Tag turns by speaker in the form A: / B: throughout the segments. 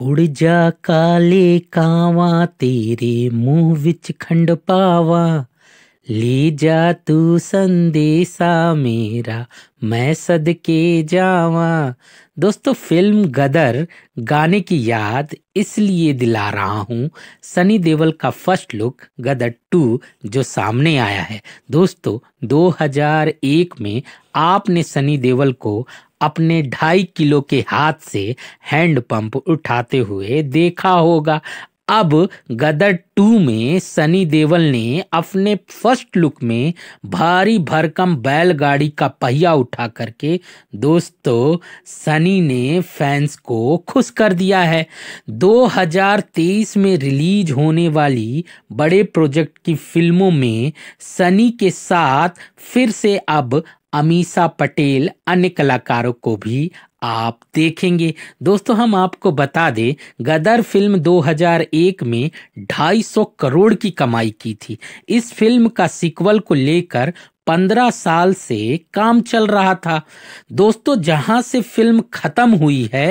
A: उड़ जा काले कावा तेरे मुंह विच खंड पावा ले जा तू संदेशा मेरा मैं सदके जावा दोस्तों फिल्म गदर गाने की याद इसलिए दिला रहा हूँ सनी देवल का फर्स्ट लुक गदर टू जो सामने आया है दोस्तों 2001 में आपने सनी देवल को अपने ढाई किलो के हाथ से हैंडपंप उठाते हुए देखा होगा अब गदर टू में सनी देवल ने अपने फर्स्ट लुक में भारी भरकम बैलगाड़ी का पहिया उठा करके दोस्तों सनी ने फैंस को खुश कर दिया है 2023 में रिलीज होने वाली बड़े प्रोजेक्ट की फिल्मों में सनी के साथ फिर से अब अमीसा पटेल अन्य कलाकारों को भी आप देखेंगे दोस्तों हम आपको बता दें गदर फिल्म 2001 में 250 करोड़ की कमाई की थी इस फिल्म का सिक्वल को लेकर पंद्रह साल से काम चल रहा था दोस्तों जहां से फिल्म खत्म हुई है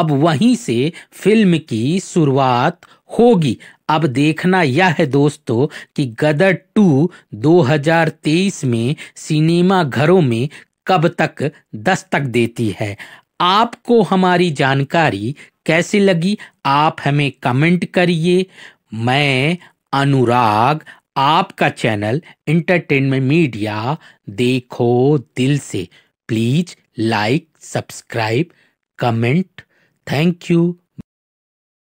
A: अब वहीं से फिल्म की शुरुआत होगी अब देखना यह है दोस्तों कि गदर टू 2023 में सिनेमा घरों में कब तक दस्तक देती है आपको हमारी जानकारी कैसी लगी आप हमें कमेंट करिए मैं अनुराग आपका चैनल इंटरटेनमेंट मीडिया देखो दिल से please like subscribe comment thank you